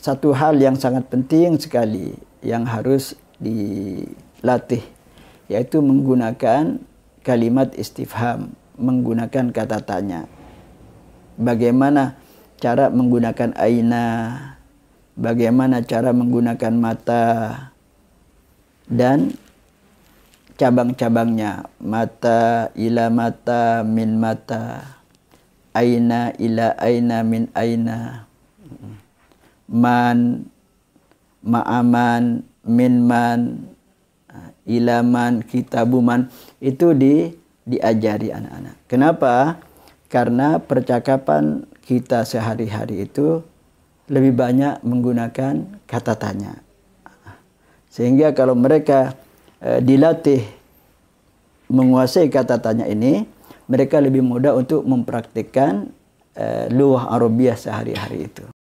satu hal yang sangat penting sekali yang harus dilatih yaitu menggunakan kalimat istifham, menggunakan kata tanya. Bagaimana cara menggunakan aina? Bagaimana cara menggunakan mata? Dan cabang-cabangnya mata ila mata min mata aina ila aina min aina man ma'aman minman ah, ilaman kitabuman itu di diajari anak-anak. Kenapa? Karena percakapan kita sehari-hari itu lebih banyak menggunakan kata tanya. Sehingga kalau mereka e, dilatih menguasai kata tanya ini, mereka lebih mudah untuk mempraktikkan e, luah Arabiah sehari-hari itu.